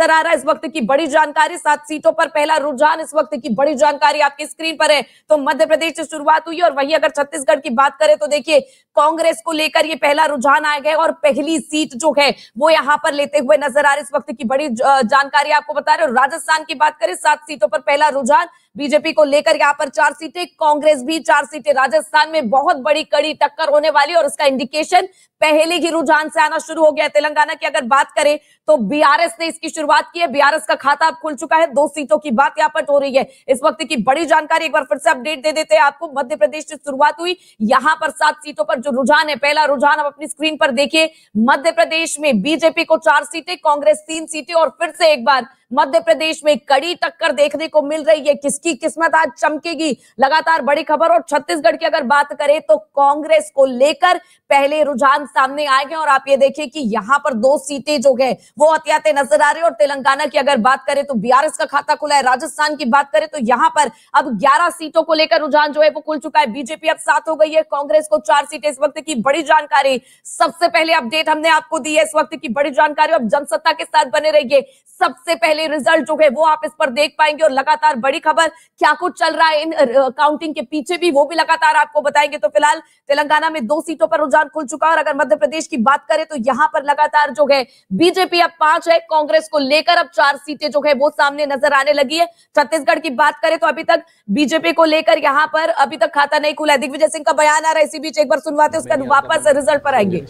नजर आ रहा है इस वक्त की बड़ी जानकारी सात सीटों पर पहला रुझान इस वक्त की बड़ी जानकारी आपकी स्क्रीन पर है तो मध्य प्रदेश से शुरुआत हुई और वहीं अगर छत्तीसगढ़ की बात करें तो देखिए कांग्रेस को लेकर ये पहला रुझान आया गया और पहली सीट जो है वो यहाँ पर लेते हुए नजर आ रहे इस वक्त की बड़ी जानकारी आपको बता रहे और राजस्थान की बात करें सात सीटों पर पहला रुझान बीजेपी को लेकर यहाँ पर चार सीटें कांग्रेस भी चार सीटें राजस्थान में बहुत बड़ी कड़ी टक्कर होने वाली और उसका इंडिकेशन पहले ही रुझान से आना शुरू हो गया तेलंगाना की अगर बात करें तो बीआरएस ने इसकी शुरुआत की है बीआरएस का खाता अब खुल चुका है दो सीटों की बात यहाँ पर हो रही है इस वक्त की बड़ी जानकारी एक बार फिर से अपडेट दे देते हैं आपको मध्य प्रदेश से शुरुआत हुई यहाँ पर सात सीटों पर जो रुझान है पहला रुझान आप अपनी स्क्रीन पर देखिए मध्य प्रदेश में बीजेपी को चार सीटें कांग्रेस तीन सीटें और फिर से एक बार मध्य प्रदेश में कड़ी टक्कर देखने को मिल रही है किसकी किस्मत आज चमकेगी लगातार बड़ी खबर और छत्तीसगढ़ की अगर बात करें तो कांग्रेस को लेकर पहले रुझान सामने आए हैं और आप ये देखिए कि यहां पर दो सीटें जो है वो अत्याते नजर आ रही और तेलंगाना की अगर बात करें तो बीआरएस का खाता खुला है राजस्थान की बात करें तो यहां पर अब ग्यारह सीटों को लेकर रुझान जो है वो खुल चुका है बीजेपी अब सात हो गई है कांग्रेस को चार सीटें इस वक्त की बड़ी जानकारी सबसे पहले अपडेट हमने आपको दी है इस वक्त की बड़ी जानकारी अब जनसत्ता के साथ बने रहिए सबसे पहले सारे रिजल्ट जो है वो आप इस पर देख पाएंगे और लगातार बड़ी खबर क्या कुछ चल रहा है इन काउंटिंग के पीछे भी वो भी लगातार आपको बताएंगे तो फिलहाल तेलंगाना में दो सीटों पर रुझान खुल चुका है और अगर मध्य प्रदेश की बात करें तो यहां पर लगातार जो है बीजेपी अब पांच है कांग्रेस को लेकर अब चार सीटें जो है वो सामने नजर आने लगी है छत्तीसगढ़ की बात करें तो अभी तक बीजेपी को लेकर यहां पर अभी तक खाता नहीं खुला है दिग्विजय सिंह का बयान आ रहा है इसी बीच एक बार सुनवाते उसके बाद वापस रिजल्ट पर आएंगे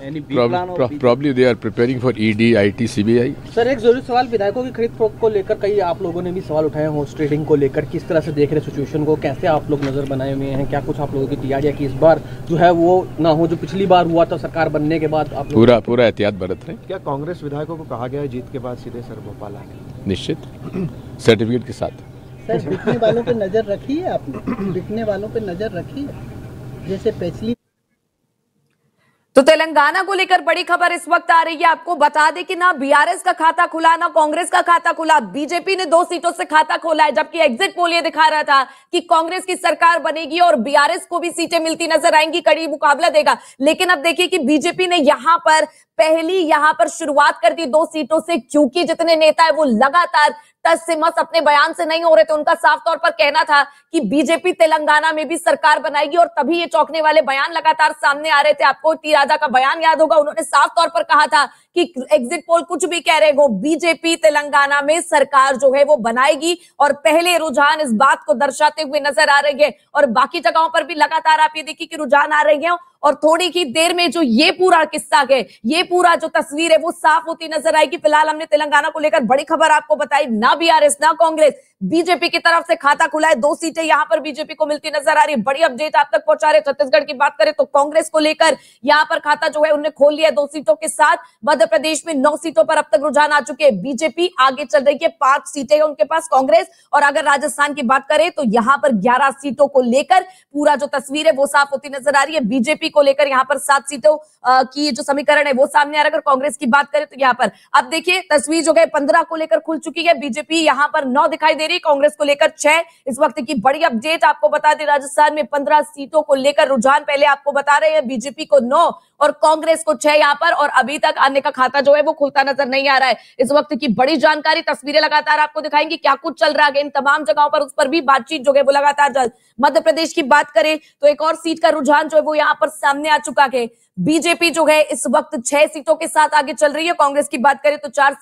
Any B prob, plan or pro, probably they are preparing for sir e एक जरूरी सवाल विधायकों की खरीद फरोख को लेकर कई आप लोगों ने भी सवाल उठाए हॉर्स ट्रेडिंग को लेकर किस तरह से देख रहे सिचुएशन को कैसे आप लोग नजर बनाए हुए हैं क्या कुछ आप लोगों की तैयारी की इस बार जो है वो ना हो जो पिछली बार हुआ था सरकार बनने के बाद आप पूरा पूरा एहतियात बरत रहे क्या कांग्रेस विधायकों को कहा गया जीत के बाद सीधे सर भोपाल आने निश्चित सर्टिफिकेट के साथ सर बिकने वालों पे नजर रखी है आपने बिकने वालों पे नजर रखी है जैसे पिछली तो तेलंगाना को लेकर बड़ी खबर इस वक्त आ रही है आपको बता दें कि ना बीआरएस का खाता खुला ना कांग्रेस का खाता खुला बीजेपी ने दो सीटों से खाता खोला है जबकि एग्जिट पोल ये दिखा रहा था कि कांग्रेस की सरकार बनेगी और बीआरएस को भी सीटें मिलती नजर आएंगी कड़ी मुकाबला देगा लेकिन अब देखिए कि बीजेपी ने यहां पर पहली यहां पर शुरुआत कर दी दो सीटों से क्योंकि जितने नेता है वो लगातार तस्मस अपने बयान से नहीं हो रहे थे उनका साफ तौर पर कहना था कि बीजेपी तेलंगाना में भी सरकार बनाएगी और तभी ये चौंकने वाले बयान लगातार सामने आ रहे थे आपको राजा का बयान याद होगा उन्होंने साफ तौर पर कहा था कि एग्जिट पोल कुछ भी कह रहे हो बीजेपी तेलंगाना में सरकार जो है वो बनाएगी और पहले रुझान इस बात को दर्शाते हुए नजर आ रही है और बाकी जगहों पर भी लगातार आप ये देखिए कि रुझान आ रही है और थोड़ी ही देर में जो ये पूरा किस्सा है ये पूरा जो तस्वीर है वो साफ होती नजर आएगी फिलहाल हमने तेलंगाना को लेकर बड़ी खबर आपको बताई ना बीआरएस ना कांग्रेस बीजेपी की तरफ से खाता खुला है दो सीटें यहां पर बीजेपी को मिलती नजर आ रही है बड़ी अपडेट आप तक पहुंचा रहे छत्तीसगढ़ की बात करें तो कांग्रेस को लेकर यहां पर खाता जो है उन्हें खोल लिया दो सीटों के साथ मध्य प्रदेश में नौ सीटों पर अब तक रुझान आ चुके हैं बीजेपी आगे चल रही है पांच सीटें उनके पास कांग्रेस और अगर राजस्थान की बात करें तो यहां पर ग्यारह सीटों को लेकर पूरा जो तस्वीर है वो साफ होती नजर आ रही है बीजेपी को लेकर यहां पर सात सीटों की जो समीकरण है वो सामने आ रहा है अगर कांग्रेस की बात करें तो यहां पर अब देखिए तस्वीर जो है पंद्रह को लेकर खुल चुकी है बीजेपी यहां पर नौ दिखाई दे रही है कांग्रेस को लेकर छह इस वक्त की बड़ी अपडेट आपको बता दें राजस्थान में पंद्रह सीटों को लेकर रुझान पहले आपको बता रहे हैं बीजेपी को नौ और कांग्रेस को छह यहां पर और अभी तक अन्य का खाता जो है वो खुलता नजर नहीं आ रहा है इस वक्त की बड़ी जानकारी तस्वीरें लगातार आपको दिखाएंगे क्या कुछ चल रहा है इन तमाम जगहों पर उस पर भी बातचीत जो है वो लगातार मध्य प्रदेश की बात करें तो एक और सीट का रुझान जो है वो यहाँ पर सामने आ चुका है बीजेपी जो है इस वक्त छह सीटों के साथ आगे चल रही है कांग्रेस की बात करें तो चार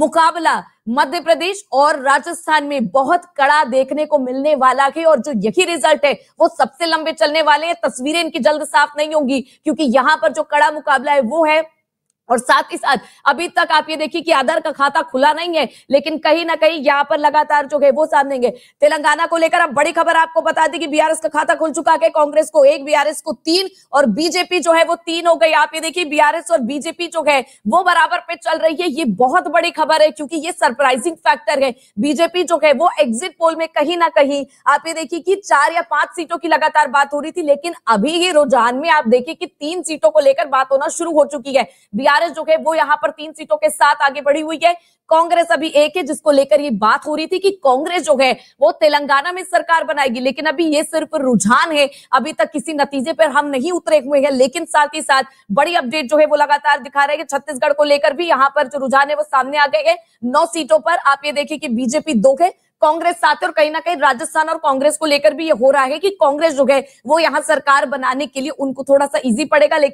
मुकाबला मध्य प्रदेश और राजस्थान में बहुत कड़ा देखने को मिलने वाला है और जो यही रिजल्ट है वो सबसे लंबे चलने वाले हैं तस्वीरें इनकी जल्द साफ नहीं होंगी क्योंकि यहां पर जो कड़ा मुकाबला है वो है और साथ ही साथ अभी तक आप ये देखिए कि आधार का खाता खुला नहीं है लेकिन कहीं ना कहीं यहाँ पर लगातार जो है वो सामने गए तेलंगाना को लेकर अब बड़ी खबर आपको बता दी कि बीआरएस का खाता खुल चुका है कांग्रेस को एक बीआरएस को तीन और बीजेपी जो है वो तीन हो गई आप ये देखिए बीआरएस और बीजेपी जो है वो बराबर पे चल रही है ये बहुत बड़ी खबर है क्योंकि ये सरप्राइजिंग फैक्टर है बीजेपी जो है वो एग्जिट पोल में कहीं ना कहीं आप ये देखिए कि चार या पांच सीटों की लगातार बात हो रही थी लेकिन अभी ये रुझान में आप देखिए कि तीन सीटों को लेकर बात होना शुरू हो चुकी है बिहार आरएस जो है वो यहाँ पर तीन सीटों के साथ आगे बढ़ी हुई है कांग्रेस अभी एक है जिसको लेकर ये बात हो रही थी कि कांग्रेस जो है वो तेलंगाना में सरकार बनाएगी लेकिन अभी ये सिर्फ रुझान है अभी तक किसी नतीजे पर हम नहीं उतरे हुए हैं लेकिन साथ ही साथ बड़ी अपडेट जो है वो लगातार दिखा रहे हैं कि छत्तीसगढ़ को लेकर भी यहाँ पर जो रुझान है वो सामने आ गए हैं नौ सीटों पर आप ये देखिए कि बीजेपी दो है कांग्रेस साथ और कहीं ना कहीं राजस्थान और कांग्रेस को लेकर भी ये हो रहा है कि कांग्रेस जो है वो यहाँ सरकार बनाने के लिए उनको थोड़ा सा इजी पड़ेगा लेकिन